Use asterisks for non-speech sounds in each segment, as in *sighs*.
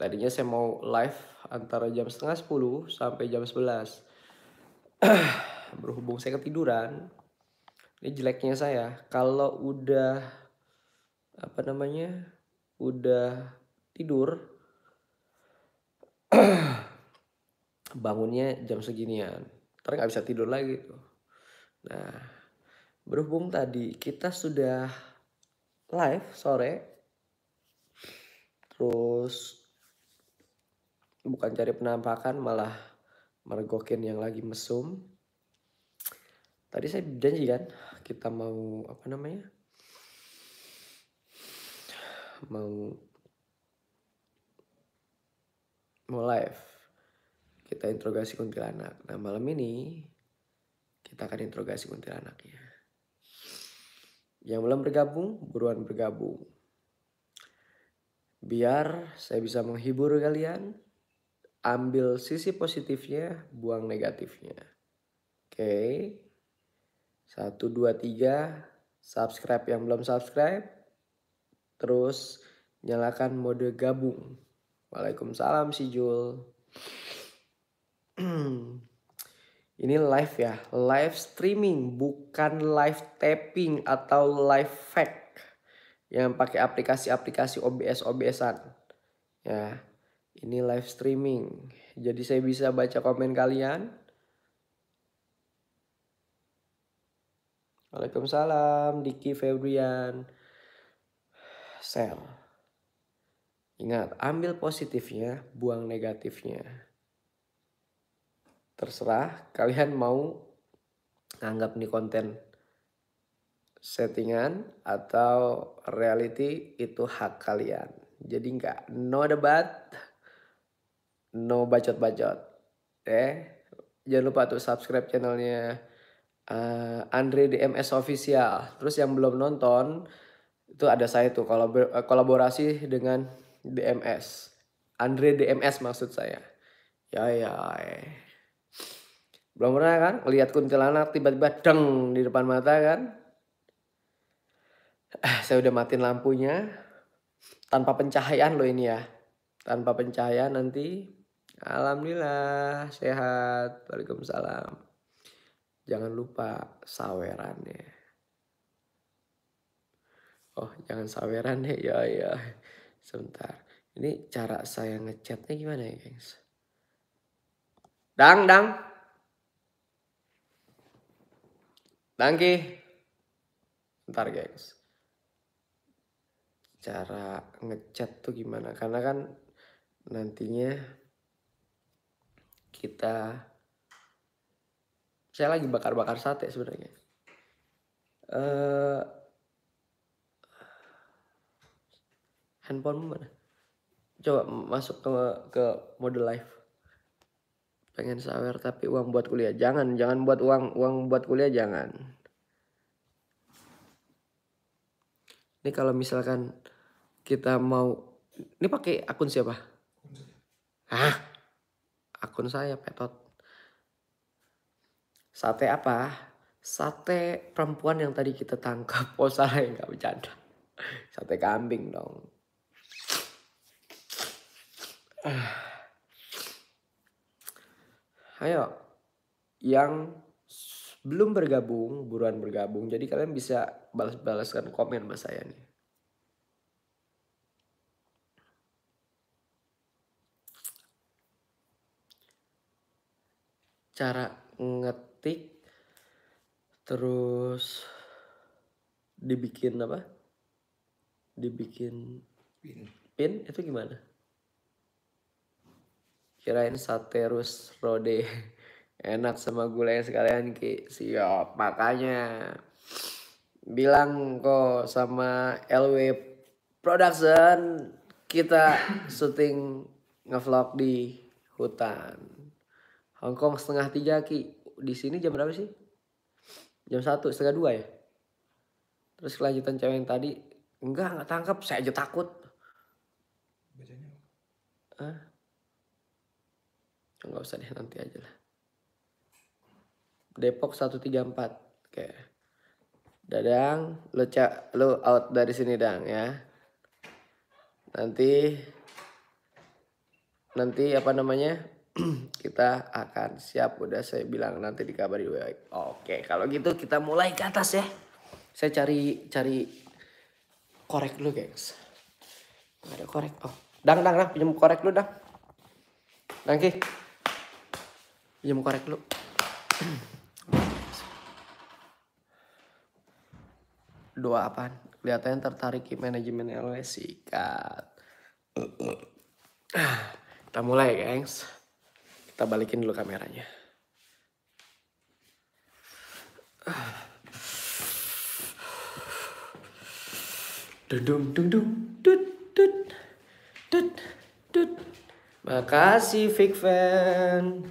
Tadinya saya mau live antara jam setengah 10 sampai jam 11. *clears throat* Berhubung saya ketiduran, ini jeleknya saya. Kalau udah apa namanya? Udah tidur *clears throat* bangunnya jam seginian. Ntar nggak bisa tidur lagi tuh. Nah, berhubung tadi kita sudah live sore terus bukan cari penampakan malah meregokin yang lagi mesum tadi saya janji kan kita mau apa namanya mau mau live kita interogasi kuntilanak nah malam ini kita akan interogasi kuntilanaknya yang belum bergabung buruan bergabung biar saya bisa menghibur kalian ambil sisi positifnya, buang negatifnya. Oke. Okay. Satu, dua, tiga. Subscribe yang belum subscribe. Terus nyalakan mode gabung. Waalaikumsalam si Jul. *clears throat* Ini live ya, live streaming bukan live tapping atau live fact yang pakai aplikasi-aplikasi OBS-OBSan. Ya. Ini live streaming. Jadi saya bisa baca komen kalian. Waalaikumsalam Diki Febrian. Sel. Ingat, ambil positifnya, buang negatifnya. Terserah kalian mau anggap ini konten settingan atau reality itu hak kalian. Jadi nggak no debat no bacot-bacot eh jangan lupa tuh subscribe channelnya uh, Andre DMS official terus yang belum nonton itu ada saya tuh kolaborasi dengan DMS Andre DMS maksud saya ya, ya ya belum pernah kan lihat kuntilanak tiba-tiba deng di depan mata kan eh, saya udah matiin lampunya tanpa pencahayaan loh ini ya tanpa pencahayaan nanti Alhamdulillah sehat. Waalaikumsalam. Jangan lupa sawerannya. Oh, jangan saweran deh. Ya, ya. Iya. Sebentar. Ini cara saya ngechatnya gimana ya, guys? Dang, dang. Dangki. Bentar, guys. Cara ngechat tuh gimana? Karena kan nantinya kita saya lagi bakar-bakar sate sebenarnya uh, eh, handphone mana coba masuk ke ke mode live pengen sawer tapi uang buat kuliah jangan jangan buat uang uang buat kuliah jangan ini kalau misalkan kita mau ini pakai akun siapa ah akun saya Petot. Sate apa? Sate perempuan yang tadi kita tangkap. *laughs* Oh salah ya nggak bercanda. Sate kambing dong. *sighs* Ayo, yang belum bergabung, buruan bergabung. Jadi kalian bisa balas-balaskan komen sama saya nih. cara ngetik terus dibikin apa dibikin pin pin itu gimana kirain sate saterus rode *laughs* enak sama gulai sekalian ki siap makanya bilang kok sama LW Production kita syuting ngevlog di hutan Hongkong setengah tiga ki. Di sini jam berapa sih? Jam satu setengah dua ya. Terus kelanjutan cewek yang tadi enggak nggak tangkap. Saya aja takut. Bacanya Hah? Enggak ya, usah deh nanti aja lah. Depok satu tiga empat Oke. Dadang, lo cak lo out dari sini Dang ya. Nanti nanti apa namanya? *clears throat* kita akan siap udah saya bilang nanti dikabari WA. Oke, kalau gitu kita mulai ke atas ya. Saya cari cari korek dulu, guys Gak ada korek. Oh, dang dang dang pinjam korek dulu, dang. Dangki. Pinjam korek lu *clears throat* dua apaan? Kelihatannya tertarik manajemen LW sikat. *clears throat* Kita mulai, gengs. Kita balikin dulu kameranya. Dung dung dung dut dut dut dut. Makasih Vic Fan.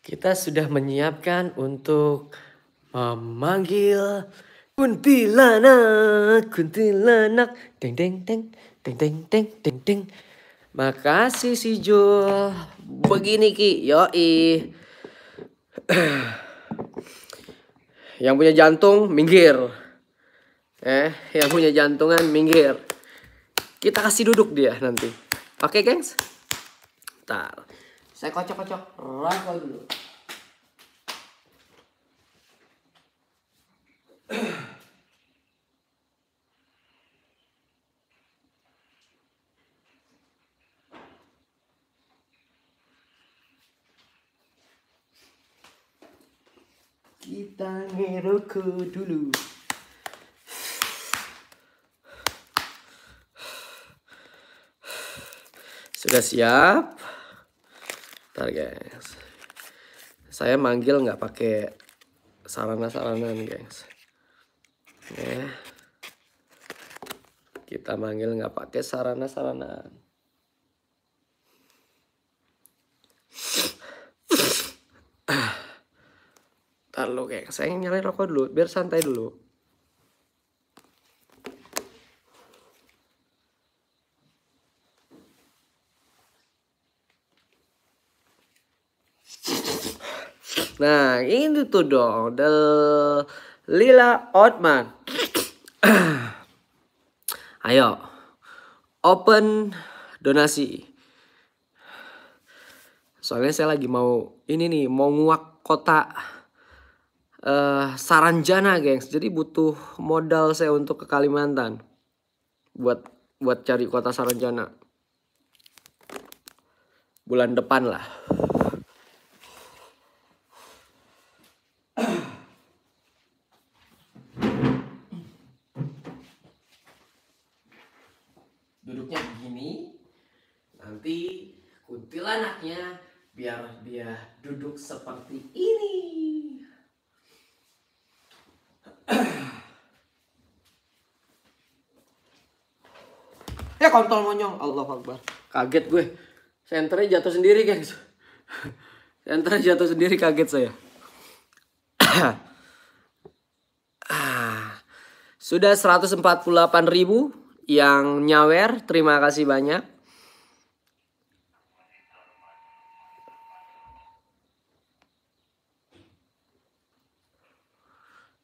Kita sudah menyiapkan untuk memanggil kuntilanak, kuntilanak, deng deng deng, deng deng deng deng deng. Makasih si Jul. Begini Ki, yoi. yang punya jantung minggir. Eh, yang punya jantungan minggir. Kita kasih duduk dia nanti. Oke, gengs. Entar. Saya kocok-kocok rangkul dulu. roku dulu. Sudah siap? Ntar guys. Saya manggil nggak pakai sarana-sarana nih guys. Ya. Kita manggil nggak pakai sarana-sarana. saya ingin nyalain rokok dulu biar santai dulu Nah, ini gitu tuh dong. The Lila Otman. *clears throat* Ayo. Open donasi. Soalnya saya lagi mau ini nih, mau nguak kotak uh, saranjana gengs jadi butuh modal saya untuk ke Kalimantan buat buat cari kota saranjana bulan depan lah duduknya begini nanti kuntilanaknya biar dia duduk seperti ini Eh kontol monyong. Allah Akbar. Kaget gue. Senternya jatuh sendiri, guys. Senternya jatuh sendiri kaget saya. Sudah 148 ribu yang nyawer. Terima kasih banyak.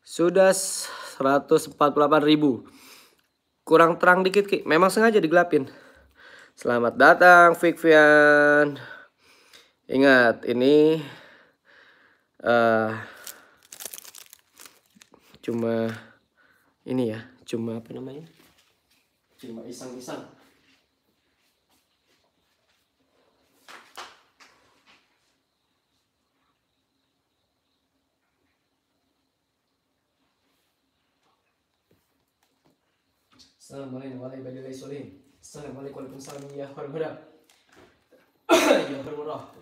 Sudah 148 ribu kurang terang dikit Ki. Memang sengaja digelapin. Selamat datang Fikvian. Ingat ini uh, cuma ini ya, cuma apa namanya? Cuma iseng-iseng. Assalamualaikum warahmatullahi wabarakatuh. Assalamualaikum warahmatullahi ya Ya hormat,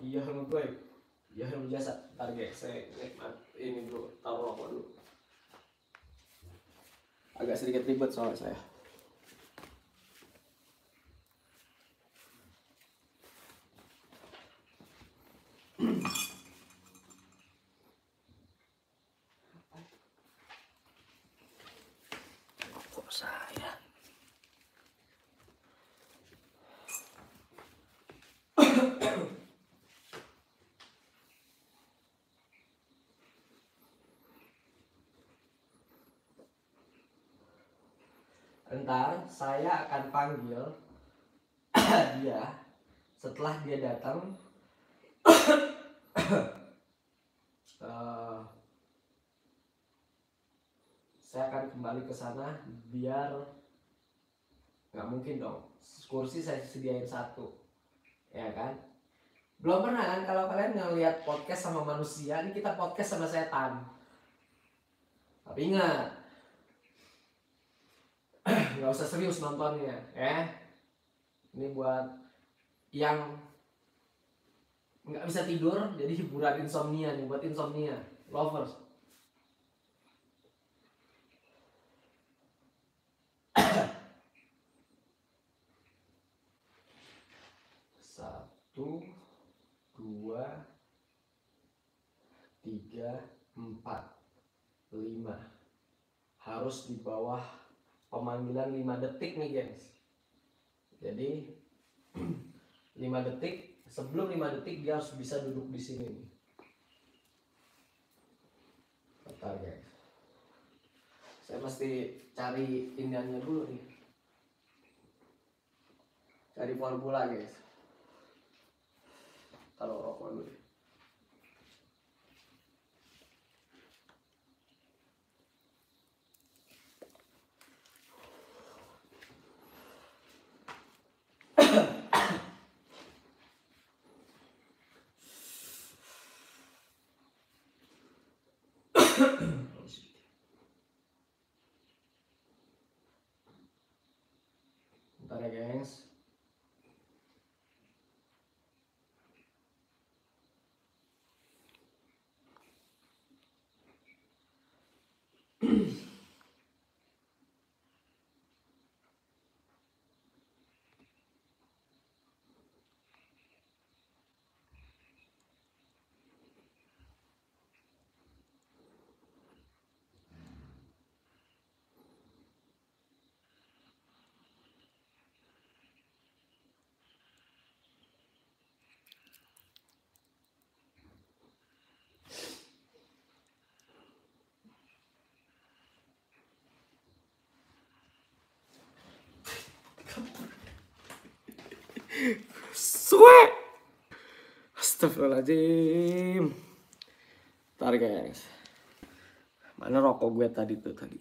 *coughs* ya Ya, ya jasa. Target saya nikmat ini bro, Tahu apa dulu. Agak sedikit ribet soal saya. saya akan panggil *coughs* dia setelah dia datang uh, *coughs* saya akan kembali ke sana biar nggak mungkin dong kursi saya sediain satu ya kan belum pernah kan kalau kalian ngelihat podcast sama manusia ini kita podcast sama setan tapi ingat nggak usah serius nontonnya ya ini buat yang nggak bisa tidur jadi hiburan insomnia nih buat insomnia lovers satu dua tiga empat lima harus di bawah pemanggilan 5 detik nih guys jadi 5 *clears throat* detik sebelum 5 detik dia harus bisa duduk di sini nih. Bentar guys saya mesti cari indahnya dulu nih cari formula guys kalau rokok dulu Suwe. Astagfirullahaladzim. Ntar guys. Mana rokok gue tadi tuh tadi.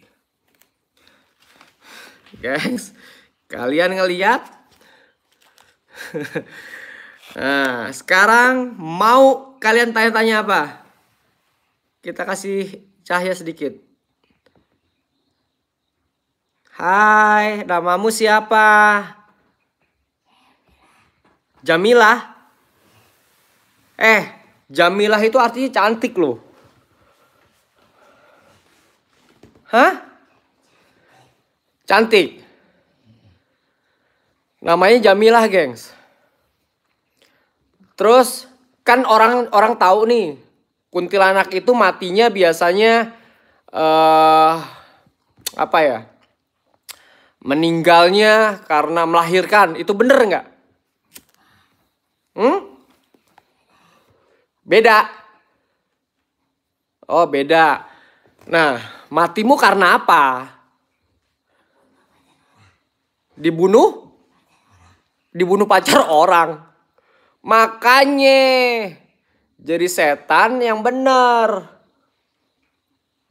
Guys, kalian ngeliat? nah, sekarang mau kalian tanya-tanya apa? Kita kasih cahaya sedikit. Hai, namamu siapa? Jamilah. Eh, Jamilah itu artinya cantik loh. Hah? Cantik. Namanya Jamilah, gengs. Terus kan orang orang tahu nih, kuntilanak itu matinya biasanya eh uh, apa ya? Meninggalnya karena melahirkan. Itu bener nggak? Hmm? Beda. Oh, beda. Nah, matimu karena apa? Dibunuh? Dibunuh pacar orang. Makanya jadi setan yang benar.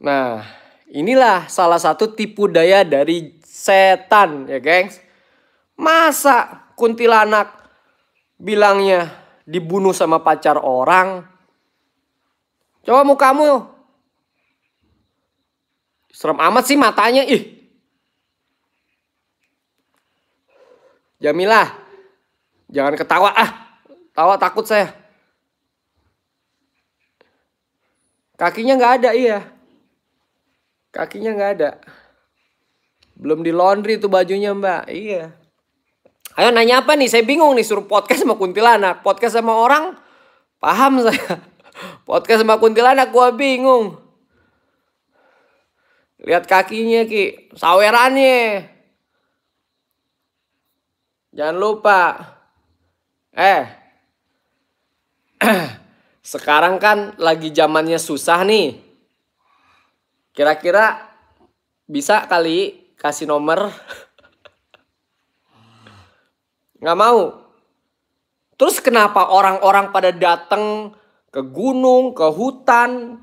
Nah, inilah salah satu tipu daya dari setan ya, gengs. Masa kuntilanak bilangnya dibunuh sama pacar orang. Coba mukamu. Serem amat sih matanya, ih. Jamilah, jangan ketawa ah. Tawa takut saya. Kakinya nggak ada, iya. Kakinya nggak ada. Belum di laundry tuh bajunya mbak, iya. Ayo nanya apa nih? Saya bingung nih suruh podcast sama kuntilanak. Podcast sama orang paham saya. *laughs* Podcast sama kuntilanak gua bingung. Lihat kakinya Ki, sawerannya. Jangan lupa. Eh. *clears throat* Sekarang kan lagi zamannya susah nih. Kira-kira bisa kali kasih nomor *laughs* Nggak mau. Terus kenapa orang-orang pada datang ke gunung, ke hutan,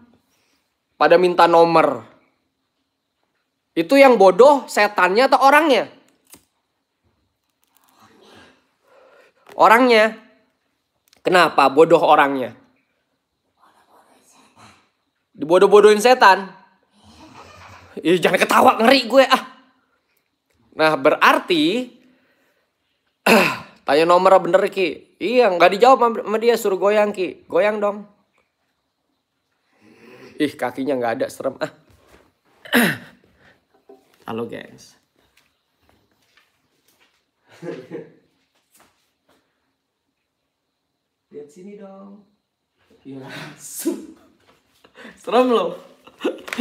pada minta nomor? Itu yang bodoh setannya atau orangnya? Orangnya. Kenapa bodoh orangnya? Dibodoh-bodohin setan. Ih, jangan ketawa ngeri gue ah. Nah, berarti *clears throat* Tanya nomor bener Ki. Iya, nggak dijawab sama dia suruh goyang Ki. Goyang dong. Ih, kakinya nggak ada, serem ah. *clears throat* Halo guys. *laughs* Lihat sini dong. Iya *laughs* Serem loh. *laughs*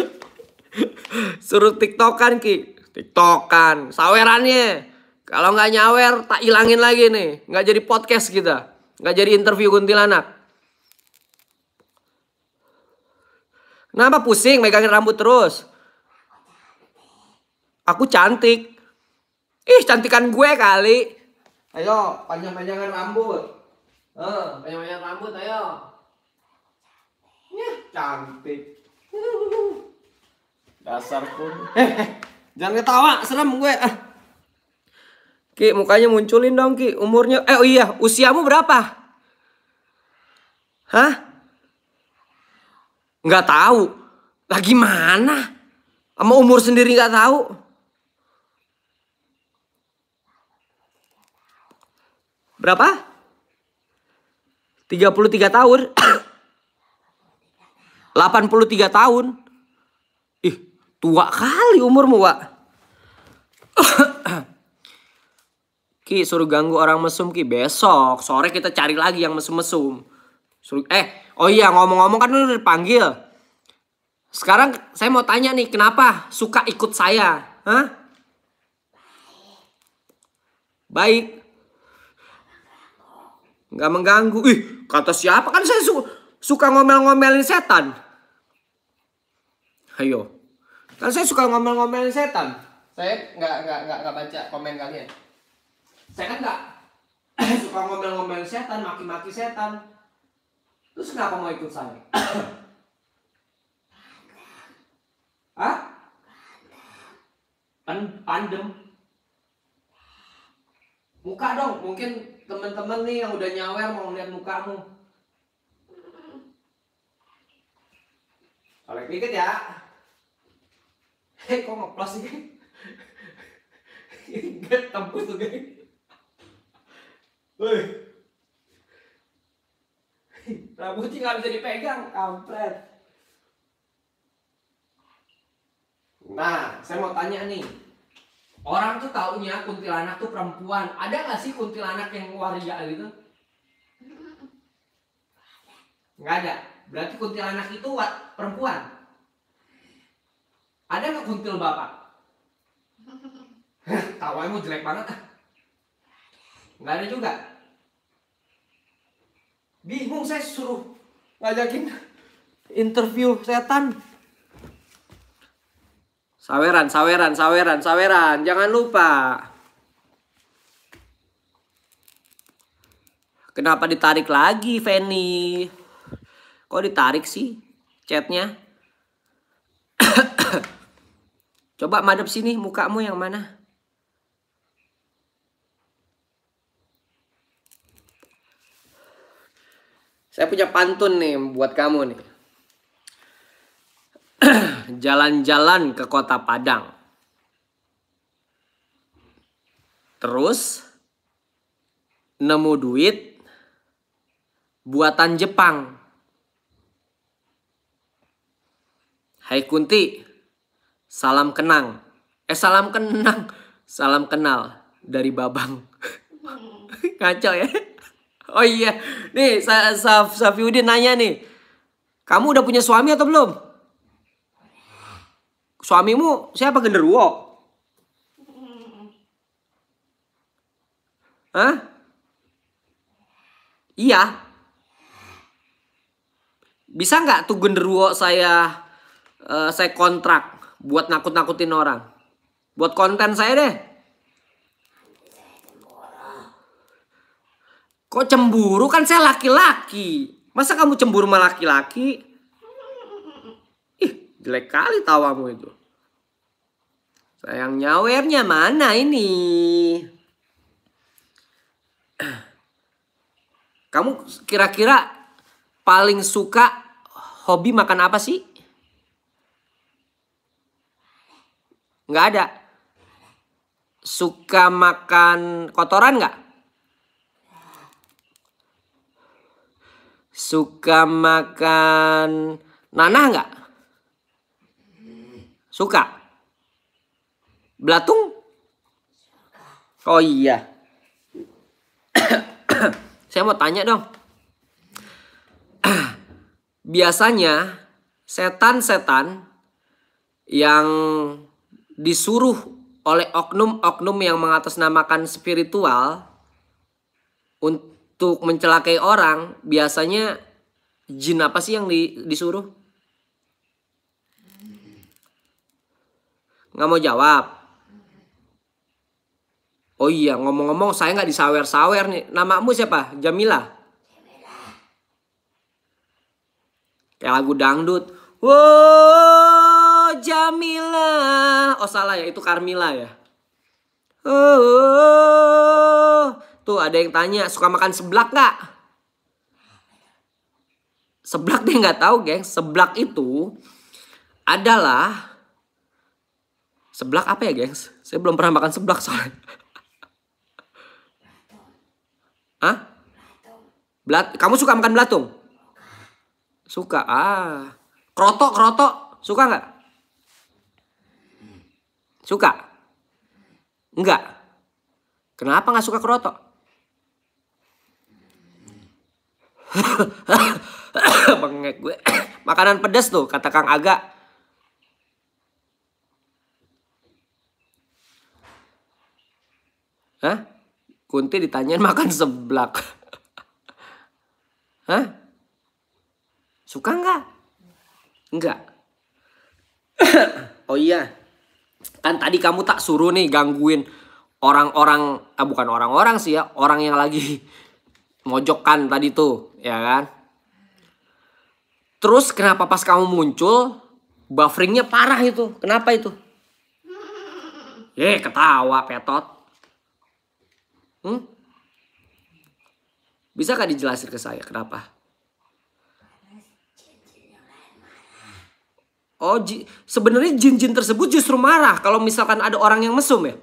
Suruh tiktokan Ki. Tiktokan. Sawerannya. Kalau nggak nyawer, tak ilangin lagi nih. Nggak jadi podcast kita. Nggak jadi interview kuntilanak. Kenapa pusing megangin rambut terus? Aku cantik. Ih, cantikan gue kali. Ayo, panjang-panjangan rambut. Eh, uh, panjang-panjangan rambut, ayo. Ya, cantik. Dasar pun. Eh, *laughs* eh, jangan ketawa, serem gue. Ah. Ki, mukanya munculin dong, Ki. Umurnya, eh oh iya, usiamu berapa? Hah? Nggak tahu. Lah gimana? Sama umur sendiri nggak tahu. Berapa? 33 tahun. 83 *coughs* tahun. Ih, tua kali umurmu, Wak. *coughs* Ki suruh ganggu orang mesum Ki besok sore kita cari lagi yang mesum-mesum. Suruh eh oh iya ngomong-ngomong kan udah dipanggil. Sekarang saya mau tanya nih kenapa suka ikut saya? Hah? Baik. Gak mengganggu. Ih, kata siapa kan saya su suka ngomel-ngomelin setan. Ayo. Kan saya suka ngomel-ngomelin setan. Saya nggak nggak nggak baca komen kalian saya kan nggak *coughs* suka ngomel-ngomel setan maki-maki setan terus kenapa mau ikut saya *coughs* Hah? Pan pandem muka dong mungkin temen-temen nih yang udah nyawer mau lihat mukamu oleh pikir ya hei eh, kok ngeplos sih *laughs* Gak tembus tuh guys. Rambutnya nggak bisa dipegang, kampret. Nah, saya mau tanya nih. Orang tuh taunya kuntilanak tuh perempuan. Ada nggak sih kuntilanak yang waria gitu? Nggak ada. Berarti kuntilanak itu wat, perempuan. Ada nggak kuntil bapak? Tawanya mau jelek banget nggak ada juga bingung saya suruh ngajakin interview setan saweran saweran saweran saweran jangan lupa Kenapa ditarik lagi, Feni? Kok ditarik sih chatnya? *coughs* Coba madep sini, mukamu yang mana? Saya punya pantun nih buat kamu nih. *clears throat* Jalan-jalan ke kota Padang. Terus nemu duit buatan Jepang. Hai Kunti, salam kenang. Eh salam kenang, salam kenal dari Babang. *laughs* Ngaco ya oh iya, nih Saf Safiuddin nanya nih, kamu udah punya suami atau belum? Suamimu siapa genderuwo? Hah? Iya. Bisa nggak tuh genderuwo saya uh, saya kontrak buat nakut-nakutin orang? Buat konten saya deh. Kok cemburu kan saya laki-laki. Masa kamu cemburu sama laki-laki? Ih, jelek kali tawamu itu. Sayang nyawernya mana ini? *clears throat* Kamu kira-kira paling suka hobi makan apa sih? Nggak ada. Suka makan kotoran nggak? Suka makan nanah nggak? Suka. Belatung? Oh iya. *coughs* saya mau tanya dong. *coughs* Biasanya setan-setan yang disuruh oleh oknum-oknum yang mengatasnamakan spiritual untuk mencelakai orang biasanya jin apa sih yang di, disuruh? Nggak mau jawab. Oh iya, ngomong-ngomong saya nggak disawer-sawer nih. Namamu siapa? Jamila. Kayak lagu dangdut. Wow, oh, Jamila. Oh salah ya, itu Carmila ya. Oh, Tuh ada yang tanya suka makan seblak nggak? Seblak dia nggak tahu, geng. Seblak itu adalah seblak apa ya, gengs? Saya belum pernah makan seblak soalnya. *laughs* Hah? Belat, kamu suka makan belatung? Suka. Ah, kroto kroto suka nggak? Suka? Enggak. Kenapa nggak suka kroto? *laughs* Bengek gue. *coughs* Makanan pedas tuh kata Kang Aga. Hah? Kunti ditanyain makan seblak. *laughs* Hah? Suka nggak? Enggak. *coughs* oh iya. Kan tadi kamu tak suruh nih gangguin orang-orang, ah bukan orang-orang sih ya, orang yang lagi mojokan tadi tuh, ya kan? Terus kenapa pas kamu muncul bufferingnya parah itu? Kenapa itu? *laughs* Eh ketawa petot. Hmm? Bisa gak dijelasin ke saya kenapa? Oh, sebenarnya jin-jin tersebut justru marah kalau misalkan ada orang yang mesum ya?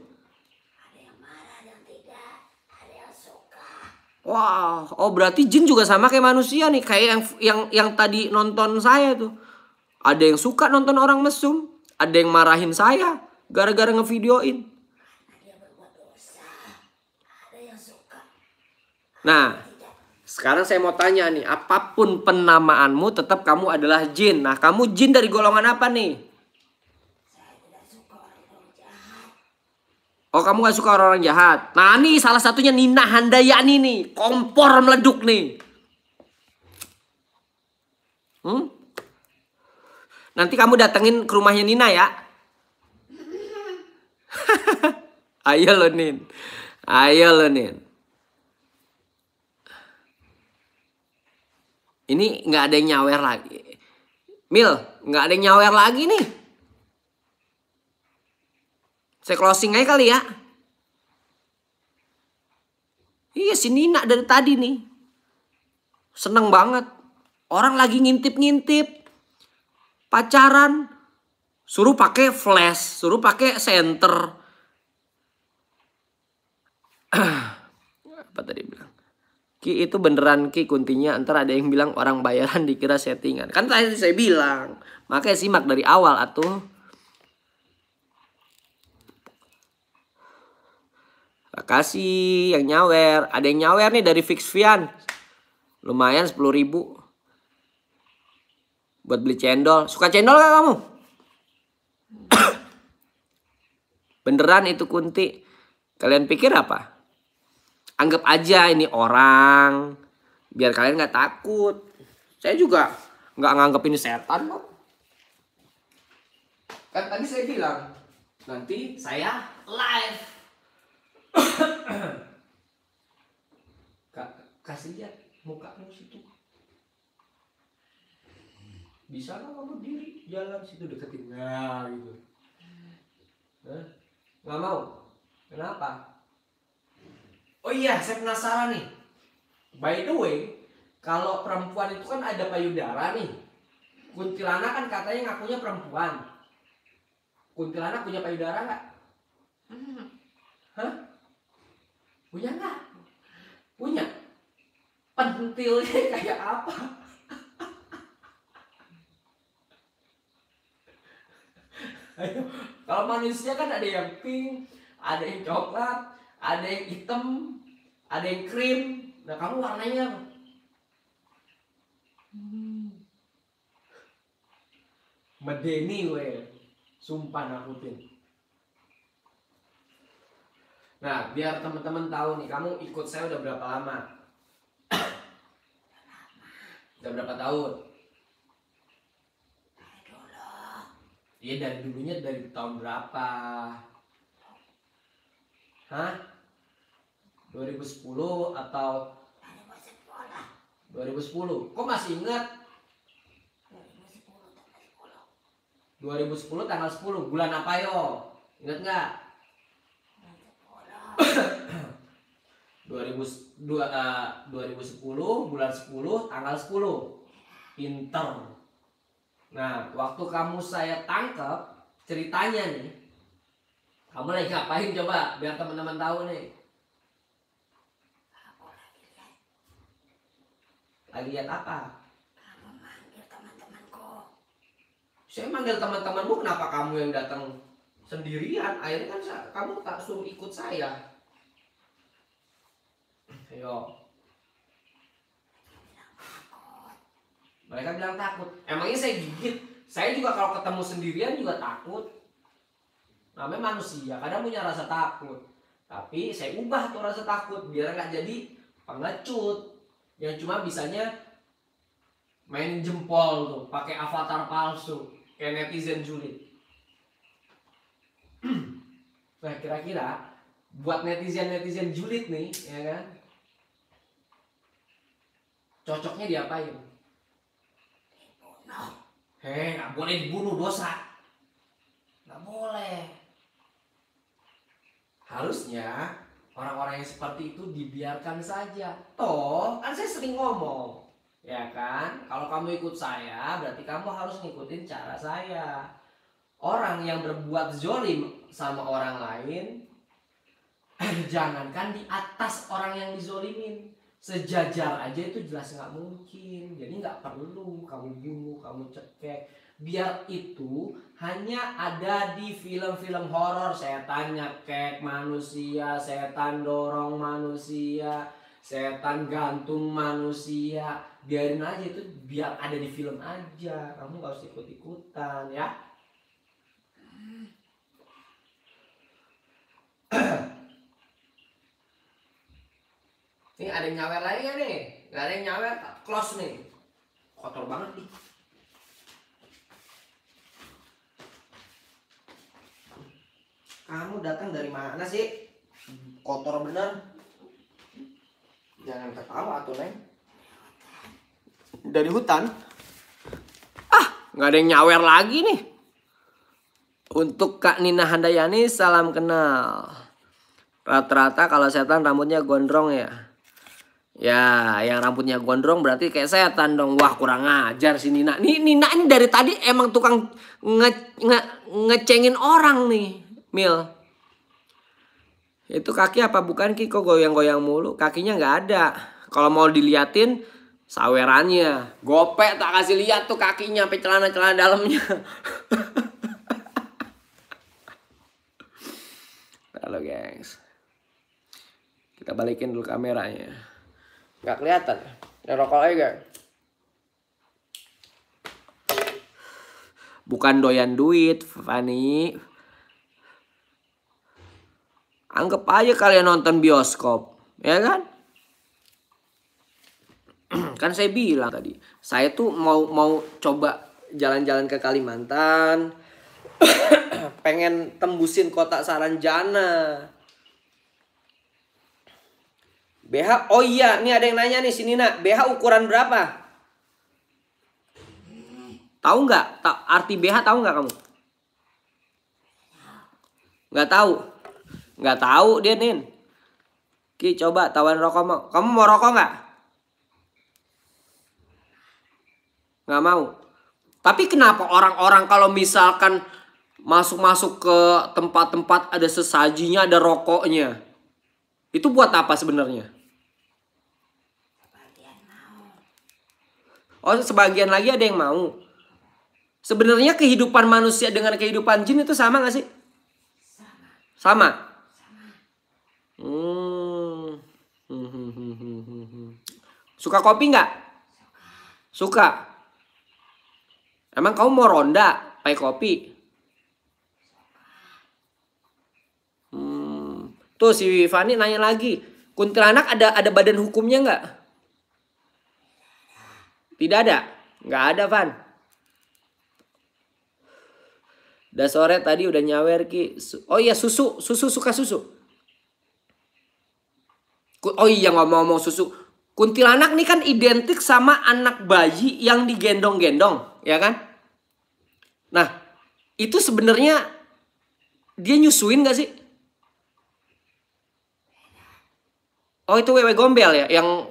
Wah, oh berarti jin juga sama kayak manusia nih, kayak yang yang yang tadi nonton saya tuh. Ada yang suka nonton orang mesum, ada yang marahin saya gara-gara ngevideoin. Nah, sekarang saya mau tanya nih, apapun penamaanmu tetap kamu adalah jin. Nah, kamu jin dari golongan apa nih? Oh kamu gak suka orang-orang jahat. Nah ini salah satunya Nina Handayani nih. Kompor meleduk nih. Hmm? Nanti kamu datengin ke rumahnya Nina ya. *laughs* Ayo lo Nin. Ayo lo Nin. Ini nggak ada yang nyawer lagi. Mil, nggak ada yang nyawer lagi nih. Saya closing aja kali ya. Iya si Nina dari tadi nih. Seneng banget. Orang lagi ngintip-ngintip. Pacaran. Suruh pakai flash. Suruh pakai center. *clears throat* Apa tadi bilang? Ki itu beneran Ki kuntinya ntar ada yang bilang orang bayaran dikira settingan. Kan tadi saya bilang. Makanya simak dari awal atuh. Kasih yang nyawer. Ada yang nyawer nih dari Fix Vian. Lumayan 10 ribu. Buat beli cendol. Suka cendol gak kamu? *coughs* Beneran itu kunti. Kalian pikir apa? Anggap aja ini orang. Biar kalian gak takut. Saya juga gak nganggap ini setan kok. Kan tadi saya bilang, nanti saya live kasih lihat mukamu situ bisa nggak kamu diri jalan situ deketin nah gitu nggak mau kenapa oh iya saya penasaran nih by the way kalau perempuan itu kan ada payudara nih kuntilanak kan katanya ngakunya perempuan kuntilanak punya payudara nggak hmm. Hah? Punya nggak? Punya. Pentilnya *laughs* kayak apa? Ayo. Kalau manusia kan ada yang pink, ada yang coklat, ada yang hitam, ada yang krim. Nah kamu warnanya Mendeni Hmm. Medeni weh sumpah nakutin. Nah, biar teman-teman tahu nih, kamu ikut saya udah berapa lama? udah berapa tahun? Iya dari dulunya dari tahun berapa? Hah? 2010 atau 2010. Kok masih ingat? 2010 tanggal 10. Bulan apa yo? Ingat nggak? 2000, uh, 2010 bulan 10 tanggal 10 pinter nah waktu kamu saya tangkap ceritanya nih kamu lagi ngapain coba biar teman-teman tahu nih Lagian apa kamu manggil teman-temanku saya manggil teman-temanmu kenapa kamu yang datang sendirian akhirnya kan kamu tak suruh ikut saya yo mereka bilang takut emangnya saya gigit saya juga kalau ketemu sendirian juga takut namanya manusia kadang punya rasa takut tapi saya ubah tuh rasa takut biar nggak jadi pengecut yang cuma bisanya main jempol tuh pakai avatar palsu kayak netizen julid Nah kira-kira buat netizen-netizen julid nih, ya kan? Cocoknya diapain? No. Eh, Hei, nggak boleh dibunuh dosa. Nggak boleh. Harusnya orang-orang yang seperti itu dibiarkan saja. Toh, kan saya sering ngomong, ya kan? Kalau kamu ikut saya, berarti kamu harus ngikutin cara saya orang yang berbuat zolim sama orang lain *clears throat* jangankan di atas orang yang dizolimin sejajar aja itu jelas nggak mungkin jadi nggak perlu kamu bunuh kamu cekek biar itu hanya ada di film-film horor setan nyekek manusia setan dorong manusia setan gantung manusia biarin aja itu biar ada di film aja kamu nggak usah ikut-ikutan ya Ini ada yang nyawer lagi ya nih? Gak ada yang nyawer, close nih. Kotor banget nih. Kamu datang dari mana sih? Kotor bener. Jangan ketawa tuh neng. Dari hutan. Ah, gak ada yang nyawer lagi nih. Untuk Kak Nina Handayani, salam kenal rata-rata kalau setan rambutnya gondrong ya ya yang rambutnya gondrong berarti kayak setan dong wah kurang ajar si Nina nih Nina ini dari tadi emang tukang nge, nge, ngecengin orang nih Mil itu kaki apa bukan Kok goyang-goyang mulu kakinya nggak ada kalau mau diliatin sawerannya gopek tak kasih lihat tuh kakinya sampai celana-celana dalamnya *laughs* halo gengs kita balikin dulu kameranya Gak kelihatan ya rokok aja bukan doyan duit Fani anggap aja kalian nonton bioskop ya kan *clears throat* kan saya bilang tadi saya tuh mau mau coba jalan-jalan ke Kalimantan *clears throat* pengen tembusin kota Saranjana BH, oh iya, ini ada yang nanya nih sini nak, BH ukuran berapa? Tahu nggak? Ta arti BH tahu nggak kamu? Nggak tahu, nggak tahu dia nih. Ki coba tawarin rokok mau. Kamu mau rokok nggak? Nggak mau. Tapi kenapa orang-orang kalau misalkan masuk-masuk ke tempat-tempat ada sesajinya, ada rokoknya, itu buat apa sebenarnya? Oh, sebagian lagi ada yang mau. Sebenarnya kehidupan manusia dengan kehidupan jin itu sama gak sih? Sama. sama. Hmm. Suka kopi nggak? Suka. Emang kamu mau ronda pakai kopi? Hmm. Tuh si Fani nanya lagi, kuntilanak ada ada badan hukumnya nggak? Tidak ada. Nggak ada, Van. Udah sore tadi udah nyawer, Ki. Oh iya, susu. Susu suka susu. Oh iya, ngomong-ngomong susu. Kuntilanak nih kan identik sama anak bayi yang digendong-gendong, ya kan? Nah, itu sebenarnya dia nyusuin gak sih? Oh itu wewe gombel ya yang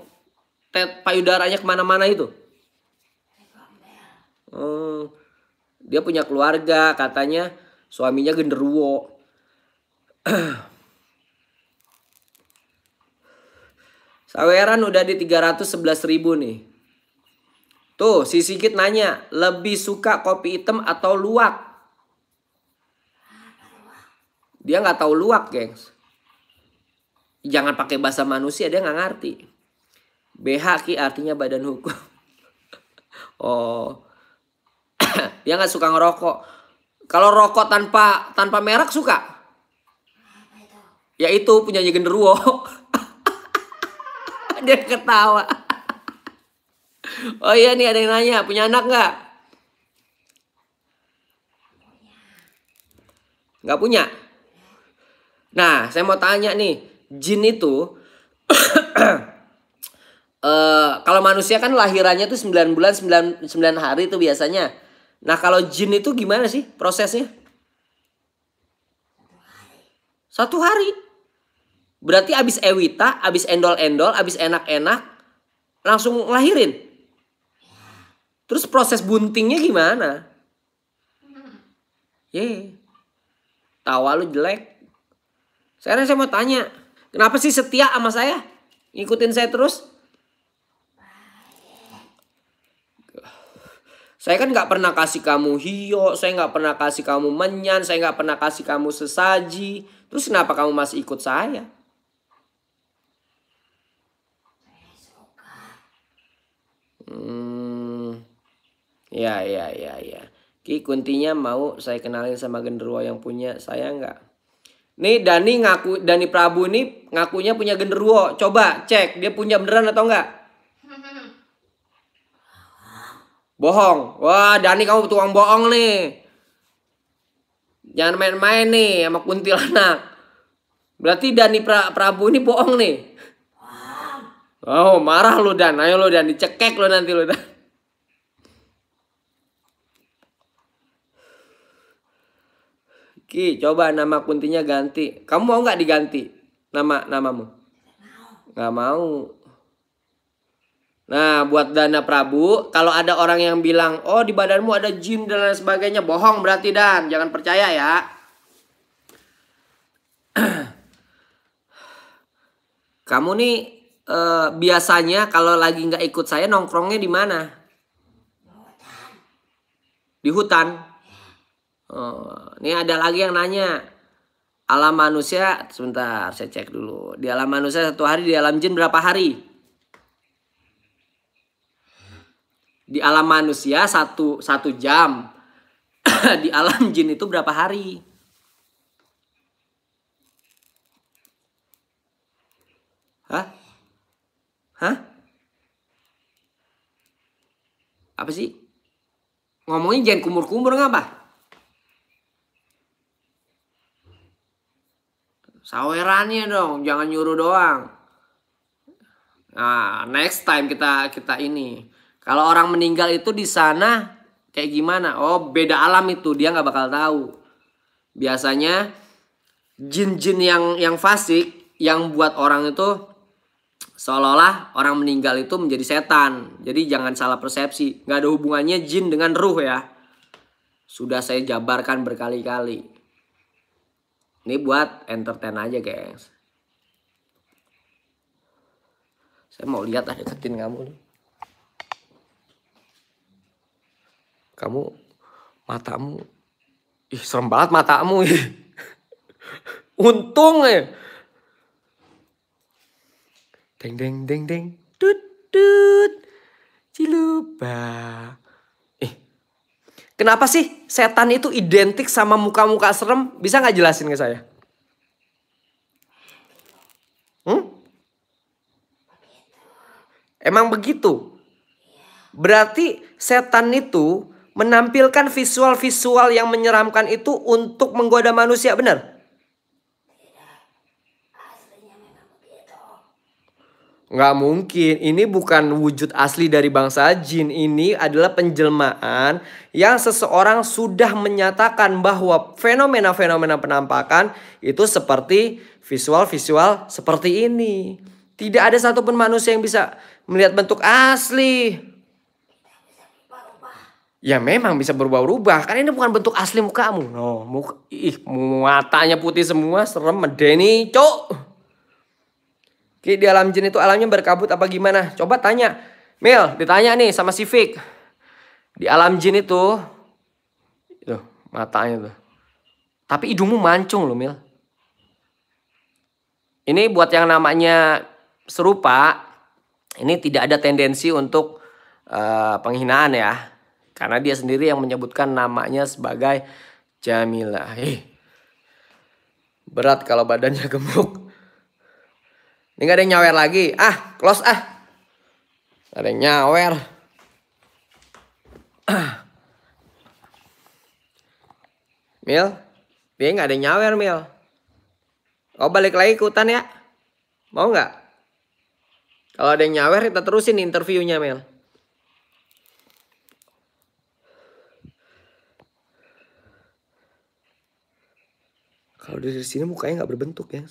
payudaranya kemana-mana itu? Hmm, dia punya keluarga, katanya suaminya genderuwo. *clears throat* Saweran udah di 311 ribu nih. Tuh, si Sigit nanya, lebih suka kopi hitam atau luwak? Dia nggak tahu luwak, gengs. Jangan pakai bahasa manusia, dia nggak ngerti. BH ki artinya badan hukum. *laughs* oh, *laughs* dia nggak suka ngerokok. Kalau rokok tanpa tanpa merek suka? Ya itu punyanya genderuwo. *laughs* dia ketawa. Oh iya nih ada yang nanya, punya anak nggak? Nggak punya. Nah, saya mau tanya nih, jin itu Uh, *coughs* kalau manusia kan lahirannya tuh 9 bulan 9, 9 hari tuh biasanya. Nah kalau jin itu gimana sih prosesnya? Satu hari. Berarti abis Ewita, abis endol-endol, abis enak-enak, langsung lahirin. Terus proses buntingnya gimana? Ye, yeah. tawa lu jelek. Sekarang saya mau tanya, kenapa sih setia sama saya? Ngikutin saya terus? Saya kan nggak pernah kasih kamu hio, saya nggak pernah kasih kamu menyan, saya nggak pernah kasih kamu sesaji. Terus kenapa kamu masih ikut saya? Hmm, ya, ya, ya, ya. Ki kuntinya mau saya kenalin sama genderuwo yang punya saya nggak? Nih Dani ngaku Dani Prabu ini ngakunya punya genderuwo. Coba cek dia punya beneran atau enggak? Bohong. Wah, Dani kamu tuang bohong nih. Jangan main-main nih sama kuntilanak. Berarti Dani pra Prabu ini bohong nih. Oh, marah lu Dan. Ayo lu Dan, dicekek lu nanti lu Dan. Ki, coba nama kuntinya ganti. Kamu mau nggak diganti nama namamu? Nggak mau. Gak mau. Nah, buat Dana Prabu, kalau ada orang yang bilang, "Oh, di badanmu ada jin dan lain sebagainya," bohong berarti Dan, jangan percaya ya. *clears throat* Kamu nih eh, biasanya kalau lagi nggak ikut saya nongkrongnya di mana? Di hutan. Oh, ini ada lagi yang nanya. Alam manusia, sebentar saya cek dulu. Di alam manusia satu hari, di alam jin berapa hari? Di alam manusia satu, satu jam. *clears throat* di alam jin itu berapa hari? Hah? Hah? Apa sih? Ngomongin jangan kumur-kumur ngapa? Sawerannya dong, jangan nyuruh doang. Nah, next time kita kita ini kalau orang meninggal itu di sana kayak gimana? Oh, beda alam itu dia nggak bakal tahu. Biasanya jin-jin yang yang fasik yang buat orang itu seolah-olah orang meninggal itu menjadi setan. Jadi jangan salah persepsi. Nggak ada hubungannya jin dengan ruh ya. Sudah saya jabarkan berkali-kali. Ini buat entertain aja, guys. Saya mau lihat ada ketin kamu nih. kamu matamu ih serem banget matamu untung eh deng deng deng deng tut tut ciluba eh kenapa sih setan itu identik sama muka-muka serem bisa nggak jelasin ke saya hmm? Emang begitu? Berarti setan itu menampilkan visual-visual yang menyeramkan itu untuk menggoda manusia, benar? Nggak mungkin, ini bukan wujud asli dari bangsa jin. Ini adalah penjelmaan yang seseorang sudah menyatakan bahwa fenomena-fenomena penampakan itu seperti visual-visual seperti ini. Tidak ada satupun manusia yang bisa melihat bentuk asli ya memang bisa berubah-ubah karena ini bukan bentuk asli mukamu no muka, ih matanya putih semua serem medeni cok Ki di alam jin itu alamnya berkabut apa gimana coba tanya Mil ditanya nih sama si Fik, di alam jin itu tuh matanya tuh tapi hidungmu mancung loh Mil ini buat yang namanya serupa ini tidak ada tendensi untuk uh, penghinaan ya karena dia sendiri yang menyebutkan namanya sebagai Jamila. Eh, berat kalau badannya gemuk. Ini gak ada yang nyawer lagi. Ah, close ah. Gak ada yang nyawer. Ah. *clears throat* Mil, dia nggak ada yang nyawer Mil. Kau oh, balik lagi ke hutan ya. Mau nggak? Kalau ada yang nyawer kita terusin interviewnya Mil. Kalau dari sini mukanya nggak berbentuk ya.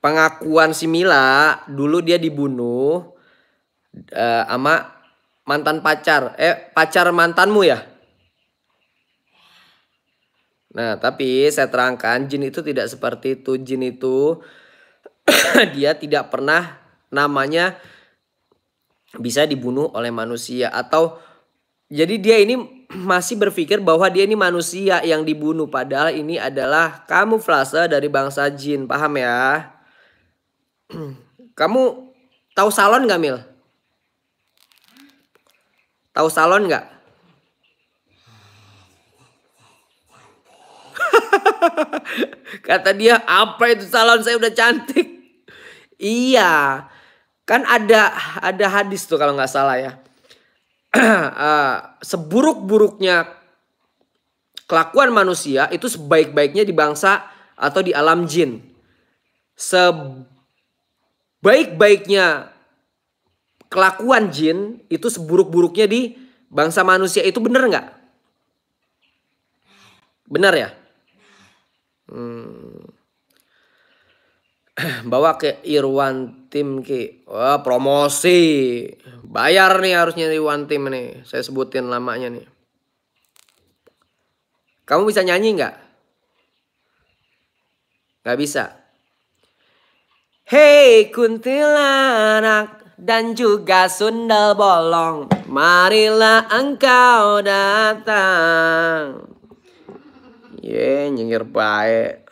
Pengakuan si Mila dulu dia dibunuh uh, sama mantan pacar, eh pacar mantanmu ya. Nah, tapi saya terangkan jin itu tidak seperti itu. Jin itu *coughs* dia tidak pernah namanya bisa dibunuh oleh manusia atau jadi dia ini *clears throat* masih berpikir bahwa dia ini manusia yang dibunuh padahal ini adalah kamuflase dari bangsa jin, paham ya? *clears throat* Kamu tahu salon nggak Mil? Tahu salon nggak? *laughs* Kata dia apa itu salon saya udah cantik. *laughs* Iya, kan ada ada hadis tuh kalau nggak salah ya *clears throat* Eh, seburuk-buruknya kelakuan manusia itu sebaik-baiknya di bangsa atau di alam jin. Sebaik-baiknya kelakuan jin itu seburuk-buruknya di bangsa manusia itu benar nggak? Benar ya? Hmm. *clears throat* Bawa ke Irwan Tim Ki. Wah, promosi. Bayar nih harusnya di One Team nih. Saya sebutin lamanya nih. Kamu bisa nyanyi nggak? Nggak bisa. Hei kuntilanak dan juga sundel bolong. Marilah engkau datang. Ye, yeah, nyengir baik.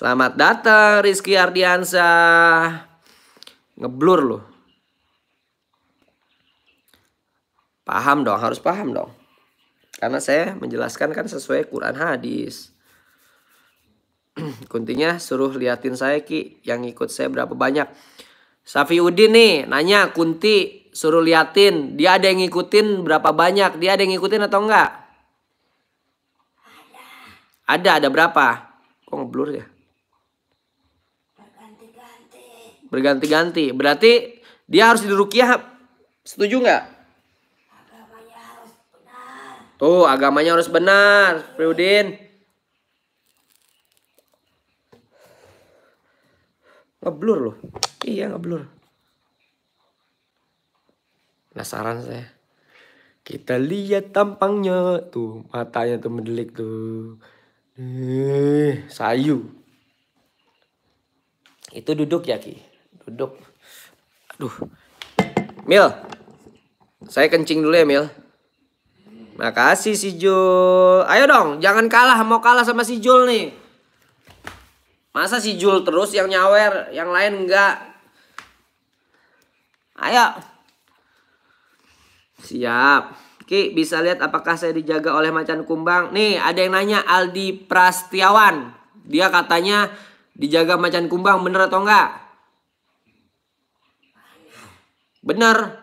Selamat datang Rizky Ardiansa. Ngeblur loh. Paham dong, harus paham dong. Karena saya menjelaskan kan sesuai Quran hadis. *clears throat* Kuntinya suruh liatin saya Ki, yang ikut saya berapa banyak. Safiuddin nih nanya Kunti suruh liatin dia ada yang ngikutin berapa banyak dia ada yang ngikutin atau enggak ada ada, ada berapa kok ngeblur ya berganti-ganti. Berarti dia harus dirukiah. Setuju nggak? Tuh, agamanya harus benar, Priudin. Ngeblur loh. Iya, ngeblur. Penasaran saya. Kita lihat tampangnya. Tuh, matanya tuh mendelik tuh. Eh, sayu. Itu duduk ya, Ki? beduk. Aduh. Mil. Saya kencing dulu ya, Mil. Makasih si Jul. Ayo dong, jangan kalah. Mau kalah sama si Jul nih. Masa si Jul terus yang nyawer, yang lain enggak. Ayo. Siap. Ki bisa lihat apakah saya dijaga oleh macan kumbang. Nih ada yang nanya Aldi Prastiawan. Dia katanya dijaga macan kumbang bener atau enggak? Bener.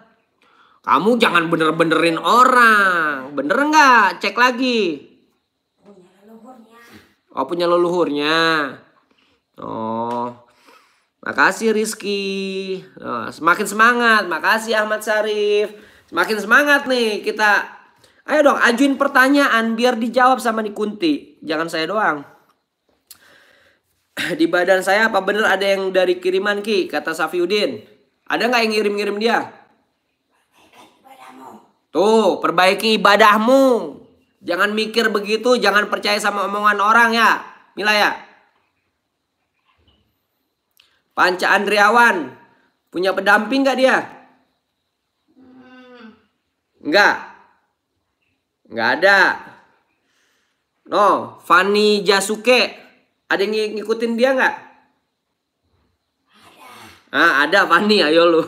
Kamu jangan bener-benerin orang. Bener nggak? Cek lagi. Oh, punya leluhurnya. Oh. Makasih Rizky. Oh, semakin semangat. Makasih Ahmad Sarif. Semakin semangat nih kita. Ayo dong, ajuin pertanyaan biar dijawab sama Nikunti. Jangan saya doang. Di badan saya apa bener ada yang dari kiriman Ki? Kata Safiuddin. Ada nggak yang ngirim-ngirim dia? Tuh, perbaiki ibadahmu. Jangan mikir begitu, jangan percaya sama omongan orang ya. Mila ya. Panca Andriawan, punya pendamping nggak dia? Nggak. Nggak ada. No, Fanny Jasuke, ada yang ngikutin dia nggak? Ah, ada Fani, ayo lu.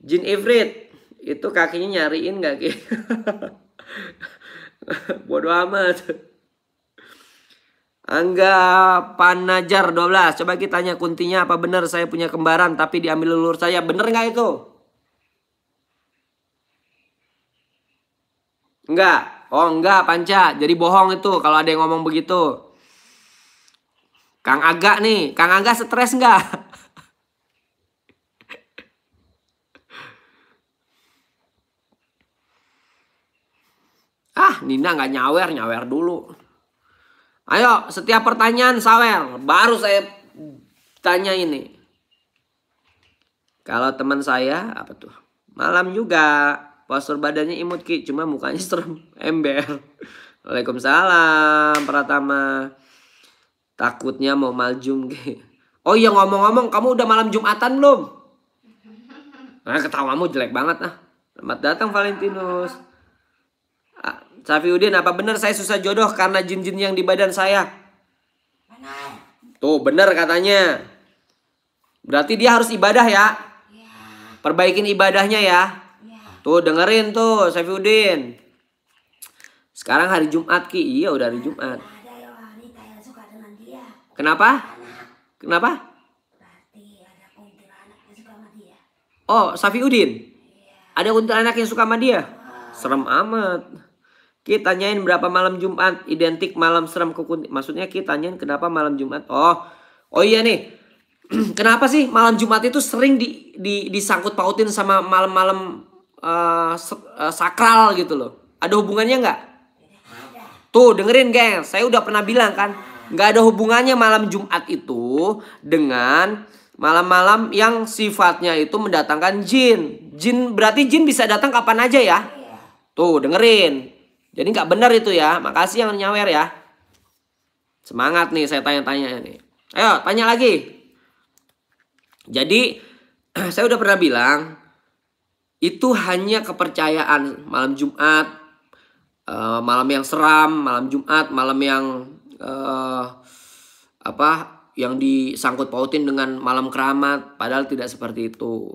Jin Ifrit itu kakinya nyariin gak kayak *laughs* Bodoh amat. Angga Panajar 12. Coba kita tanya kuntinya apa benar saya punya kembaran tapi diambil lulur saya. Bener nggak itu? Enggak. Oh enggak Panca. Jadi bohong itu kalau ada yang ngomong begitu. Kang Aga nih, Kang Aga stres nggak? ah, Nina nggak nyawer, nyawer dulu. Ayo, setiap pertanyaan sawer, baru saya tanya ini. Kalau teman saya, apa tuh? Malam juga, postur badannya imut Ki, cuma mukanya *laughs* serem, ember. Waalaikumsalam, Pratama. Takutnya mau maljum ge. Oh iya ngomong-ngomong kamu udah malam Jumatan belum? Nah ketawamu jelek banget ah. Selamat datang Valentinus. Ah, Safiuddin apa benar saya susah jodoh karena jin-jin yang di badan saya? Tuh benar katanya. Berarti dia harus ibadah ya. Perbaikin ibadahnya ya. ya. Tuh dengerin tuh Safiuddin. Sekarang hari Jumat Ki. Iya udah hari Jumat. Kenapa? Kenapa? Oh, Safi Udin. Ada anak yang suka sama dia. Serem amat. Kita tanyain berapa malam Jumat identik malam serem ke Maksudnya kita tanyain kenapa malam Jumat. Oh, oh iya nih. *clears throat* kenapa sih malam Jumat itu sering di, di, disangkut pautin sama malam-malam uh, sakral gitu loh. Ada hubungannya nggak? Tuh dengerin geng, saya udah pernah bilang kan nggak ada hubungannya malam Jumat itu dengan malam-malam yang sifatnya itu mendatangkan jin. Jin berarti jin bisa datang kapan aja ya. Iya. Tuh dengerin. Jadi nggak benar itu ya. Makasih yang nyawer ya. Semangat nih saya tanya-tanya nih. Ayo tanya lagi. Jadi *clears throat* saya udah pernah bilang itu hanya kepercayaan malam Jumat, eh, malam yang seram, malam Jumat, malam yang uh, apa yang disangkut pautin dengan malam keramat padahal tidak seperti itu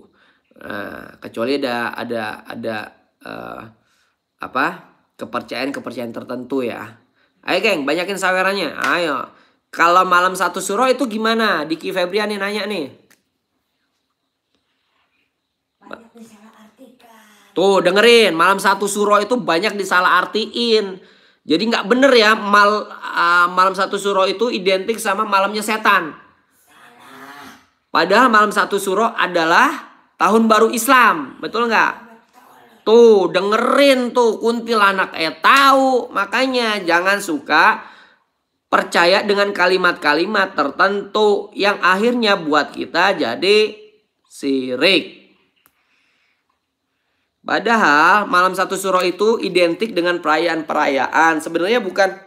uh, kecuali ada ada ada uh, apa kepercayaan kepercayaan tertentu ya ayo geng banyakin sawerannya ayo kalau malam satu suro itu gimana Diki Febrian nih nanya nih Tuh dengerin malam satu suro itu banyak disalah artiin. Jadi nggak bener ya mal uh, malam satu suro itu identik sama malamnya setan. Padahal malam satu suro adalah tahun baru Islam, betul nggak? Tuh dengerin tuh kuntilanak eh tahu makanya jangan suka percaya dengan kalimat-kalimat tertentu yang akhirnya buat kita jadi sirik. Padahal malam satu suro itu identik dengan perayaan-perayaan. Sebenarnya bukan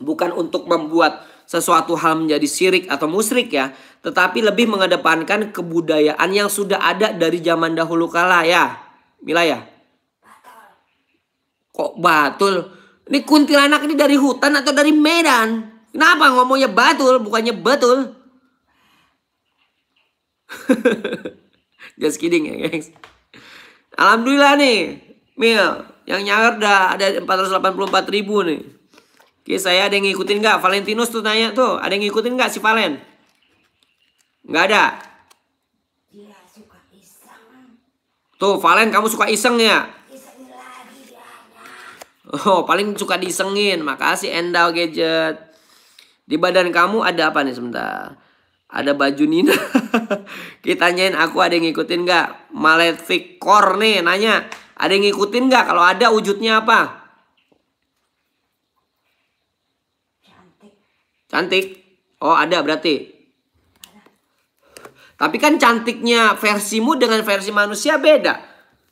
bukan untuk membuat sesuatu hal menjadi sirik atau musrik ya, tetapi lebih mengedepankan kebudayaan yang sudah ada dari zaman dahulu kala ya. Mila ya. Kok batul? Ini kuntilanak ini dari hutan atau dari Medan? Kenapa ngomongnya batul bukannya betul? *laughs* Just kidding ya guys. Alhamdulillah nih, Mil. Yang nyawer udah ada 484 ribu nih. Oke, saya ada yang ngikutin nggak? Valentinus tuh tanya tuh, ada yang ngikutin nggak si Valen? Nggak ada. Dia suka iseng. Tuh, Valen kamu suka iseng ya? oh, paling suka disengin. Makasih Endal Gadget. Di badan kamu ada apa nih sebentar? Ada baju Nina. *laughs* Kita nyain aku ada yang ngikutin nggak? Malefic Core nanya. Ada yang ngikutin nggak? Kalau ada wujudnya apa? Cantik. Oh, ada berarti. Ada. Tapi kan cantiknya versimu dengan versi manusia beda.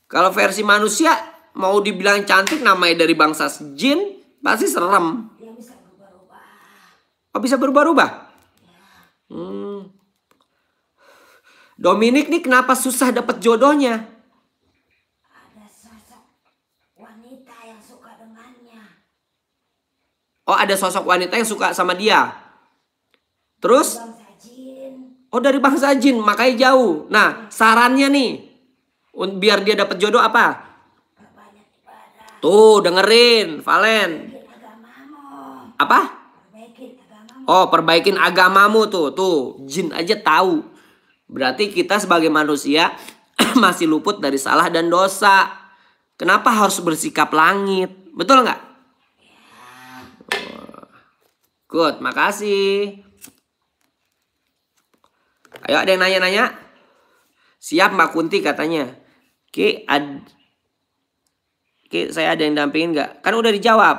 Kalau versi manusia mau dibilang cantik namanya dari bangsa jin pasti serem. Iya, oh, bisa berubah-ubah? Iya. Hmm. Dominic nih kenapa susah dapat jodohnya? Oh, ada sosok wanita yang suka sama dia. Terus? Oh, dari bangsa jin, makanya jauh. Nah, sarannya nih, biar dia dapat jodoh apa? Tuh, dengerin, Valen. Apa? Oh, perbaikin agamamu tuh, tuh. Jin aja tahu. Berarti kita sebagai manusia *clears throat* masih luput dari salah dan dosa. Kenapa harus bersikap langit? Betul nggak? Good, makasih. Ayo ada yang nanya-nanya? Siap Mbak Kunti katanya. Ki, ad... Ki saya ada yang dampingin nggak? Kan udah dijawab.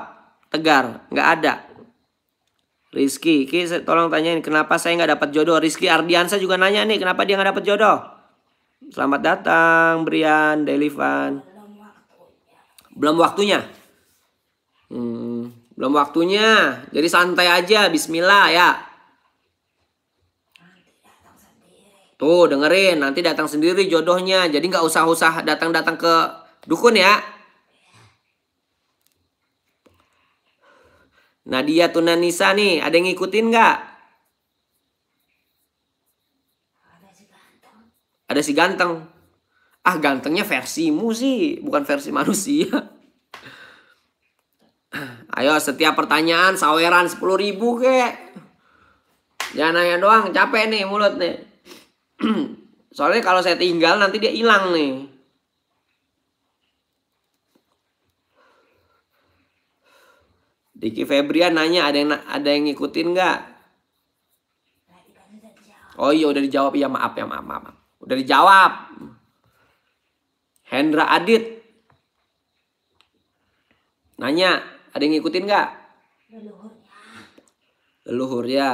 Tegar, nggak ada. Rizky, Ki tolong tanyain kenapa saya nggak dapat jodoh. Rizky Ardiansa juga nanya nih kenapa dia nggak dapat jodoh. Selamat datang Brian, Delivan. Belum waktunya. Hmm, belum waktunya. Jadi santai aja. Bismillah ya. Tuh dengerin. Nanti datang sendiri jodohnya. Jadi nggak usah-usah datang-datang ke dukun ya. Nadia Tunanisa nih. Ada yang ngikutin nggak? Ada si ganteng. Ah gantengnya versimu sih. Bukan versi *laughs* manusia. Ayo setiap pertanyaan saweran 10 ribu kek. Jangan nanya doang, capek nih mulut nih. *clears throat* Soalnya kalau saya tinggal nanti dia hilang nih. Diki Febrian nanya ada yang ada yang ngikutin nggak? Oh iya udah dijawab ya maaf ya maaf maaf. maaf. Udah dijawab. Hendra Adit nanya ada yang ngikutin nggak? leluhur ya, leluhur ya,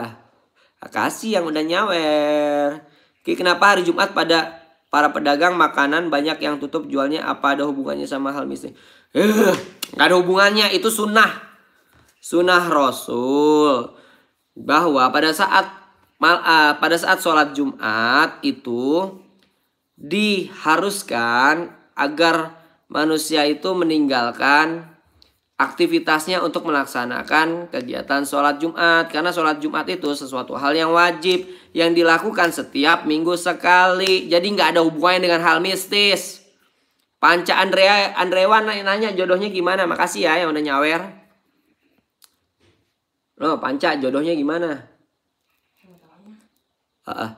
Kasih yang udah nyawer. Oke, kenapa hari Jumat pada para pedagang makanan banyak yang tutup jualnya? Apa ada hubungannya sama hal misi? Eh, gak ada hubungannya, itu sunnah. Sunnah Rasul. Bahwa pada saat mal, uh, pada saat sholat Jumat itu diharuskan agar manusia itu meninggalkan aktivitasnya untuk melaksanakan kegiatan sholat Jumat. Karena sholat Jumat itu sesuatu hal yang wajib yang dilakukan setiap minggu sekali. Jadi nggak ada hubungannya dengan hal mistis. Panca Andrea Andrewan nanya jodohnya gimana? Makasih ya yang udah nyawer. Oh Panca jodohnya gimana? Uh-uh.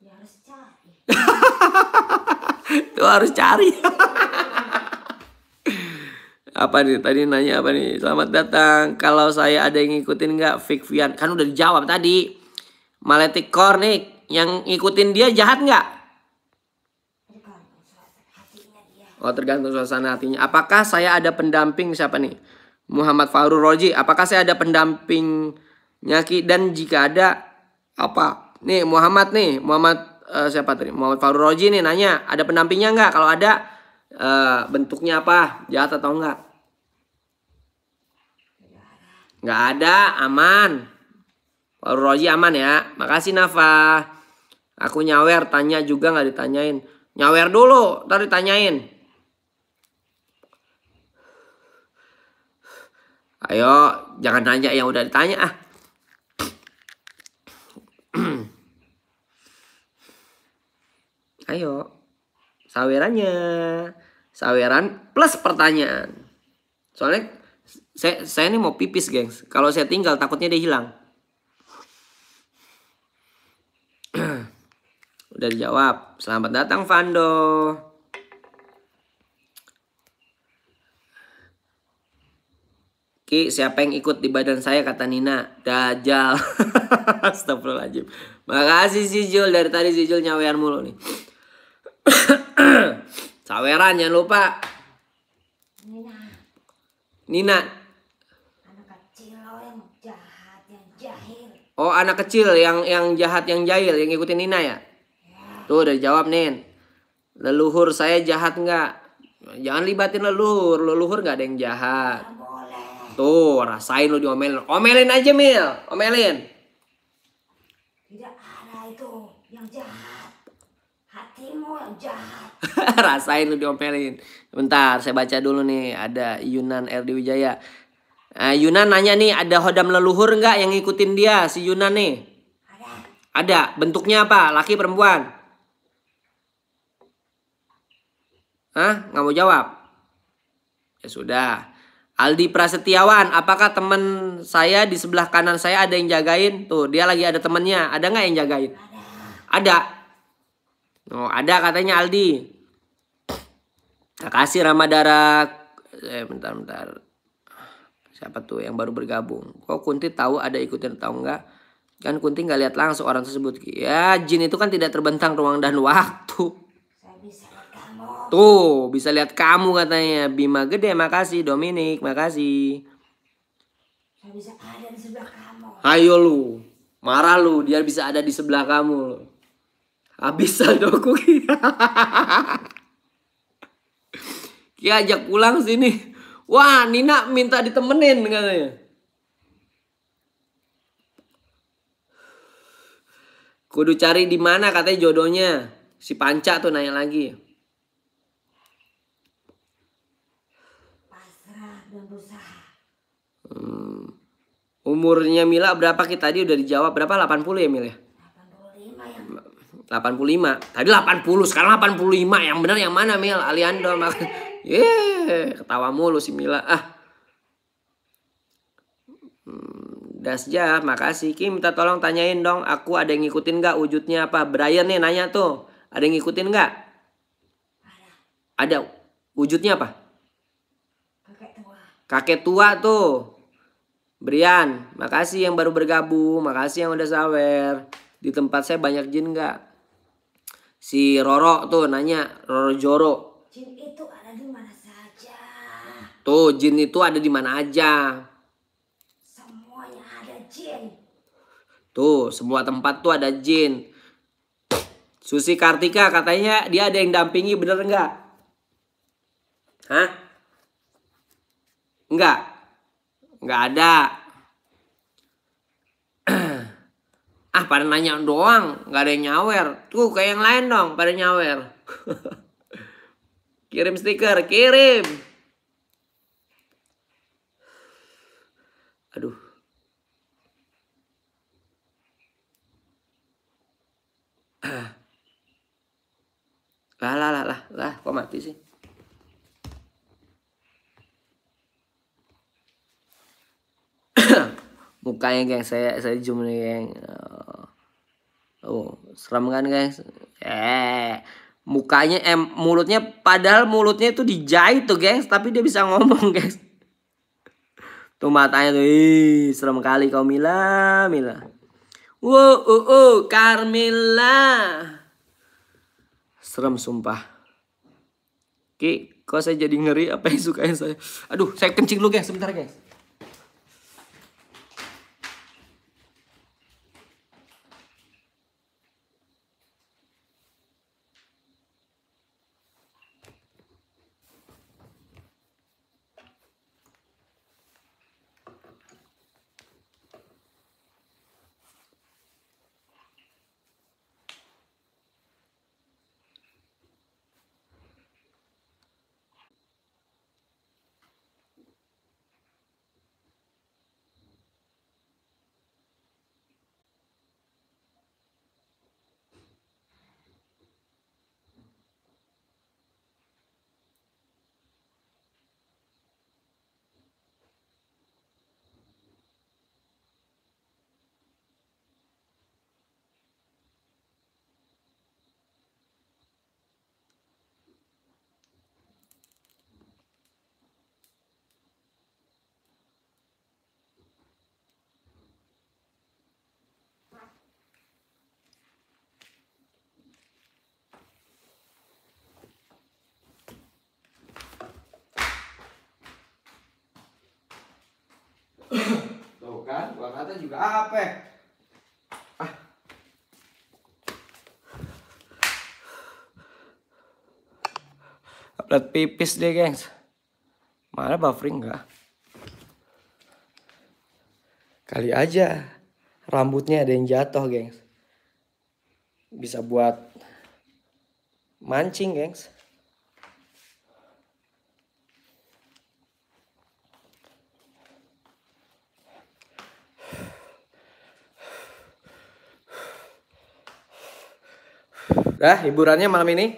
Ya harus cari. *laughs* Tuh harus cari. *laughs* apa nih tadi nanya apa nih selamat datang kalau saya ada yang ngikutin nggak Fikvian kan udah dijawab tadi Maletik Kornik yang ngikutin dia jahat nggak Oh tergantung suasana hatinya apakah saya ada pendamping siapa nih Muhammad Faru Roji apakah saya ada pendamping Nyaki dan jika ada apa nih Muhammad nih Muhammad uh, siapa tadi Muhammad Faru Roji nih nanya ada pendampingnya nggak kalau ada Eh, bentuknya apa? Jahat atau enggak? Enggak ada, aman. Kalau Roji aman ya. Makasih Nafa. Aku nyawer, tanya juga nggak ditanyain. Nyawer dulu, ntar ditanyain. Ayo, jangan nanya yang udah ditanya ah. *clears throat* Ayo, sawerannya saweran plus pertanyaan. Soalnya saya, saya ini mau pipis, gengs. Kalau saya tinggal takutnya dia hilang. *clears throat* Udah dijawab. Selamat datang Vando. Ki, siapa yang ikut di badan saya kata Nina? Dajal. *laughs* Astagfirullahaladzim. Makasih si Jul. Dari tadi si Jul nyawer mulu nih. *clears throat* Saweran jangan lupa. Nina. Nina. Anak kecil yang jahat, yang jahil. Oh, anak kecil yang yang jahat, yang jahil, yang ngikutin Nina ya? ya. Tuh udah jawab Nen Leluhur saya jahat nggak? Jangan libatin leluhur, leluhur nggak ada yang jahat. Ya, boleh. Tuh, rasain lu diomelin. Omelin aja, Mil. Omelin. Tidak ada itu yang jahat. *laughs* Rasain lu diomelin. Bentar, saya baca dulu nih. Ada Yunan RD Wijaya. Uh, Yunan nanya nih, ada hodam leluhur nggak yang ngikutin dia, si Yunan nih? Ada. Ada. Bentuknya apa? Laki perempuan? Hah? Nggak mau jawab? Ya sudah. Aldi Prasetyawan, apakah teman saya di sebelah kanan saya ada yang jagain? Tuh, dia lagi ada temennya. Ada nggak yang jagain? Ada. Oh, ada katanya Aldi. Makasih Ramadara. Eh, bentar, bentar. Siapa tuh yang baru bergabung? Kok Kunti tahu ada ikutin atau enggak? Kan Kunti nggak lihat langsung orang tersebut. Ya, jin itu kan tidak terbentang ruang dan waktu. Tuh, bisa lihat kamu katanya. Bima Gede, makasih. Dominic, makasih. Saya bisa ada di sebelah kamu. Ayo lu. Marah lu, dia bisa ada di sebelah kamu. Habis saldoku *laughs* Ki ajak pulang sini. Wah, Nina minta ditemenin katanya. Kudu cari di mana katanya jodohnya. Si Panca tuh nanya lagi. Pasrah dan berusaha. Hmm. Umurnya Mila berapa? Kita tadi udah dijawab. Berapa? 80 ya Mila? 85 tadi 80 sekarang 85 yang benar yang mana Mil Aliando makan ketawa mulu si Mila ah hmm, Das Dasja makasih Kim minta tolong tanyain dong aku ada yang ngikutin gak wujudnya apa Brian nih nanya tuh ada yang ngikutin gak ada wujudnya apa kakek tua kakek tua tuh Brian makasih yang baru bergabung makasih yang udah sawer di tempat saya banyak jin nggak? si Roro tuh nanya Roro Joro. Jin itu ada di mana saja? Tuh jin itu ada di mana aja. Semuanya ada jin. Tuh semua tempat tuh ada jin. Susi Kartika katanya dia ada yang dampingi bener nggak? Hah? Enggak. Enggak ada. ah pada nanya doang nggak ada yang nyawer tuh kayak yang lain dong pada nyawer *laughs* kirim stiker kirim aduh ah. lah lah lah lah lah kok mati sih *coughs* mukanya geng saya saya cuma geng Oh, serem kan guys? Eh, mukanya eh mulutnya padahal mulutnya itu dijahit tuh guys, tapi dia bisa ngomong *laughs* guys. Tuh matanya tuh, ih, serem kali kau Mila, Mila. Wow, uh, uh, Carmila. Serem sumpah. Ki, kok saya jadi ngeri apa yang sukain saya? Aduh, saya kencing dulu guys, sebentar guys. Atau juga apa? Ah. Upload pipis deh, gengs. Mana buffering enggak? Kali aja rambutnya ada yang jatuh, gengs. Bisa buat mancing, gengs. Nah, hiburannya malam ini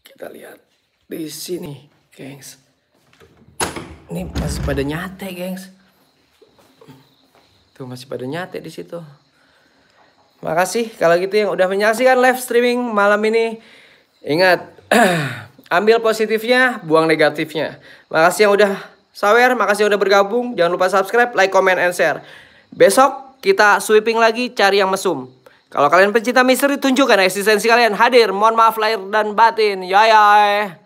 kita lihat di sini, gengs. Ini masih pada nyate, gengs. Tuh masih pada nyate di situ. Makasih kalau gitu yang udah menyaksikan live streaming malam ini. Ingat, *clears throat* ambil positifnya, buang negatifnya. Makasih yang udah sawer, makasih yang udah bergabung. Jangan lupa subscribe, like, comment, and share. Besok kita sweeping lagi cari yang mesum. Kalau kalian pencinta misteri, tunjukkan eksistensi kalian. Hadir, mohon maaf lahir dan batin. yoi.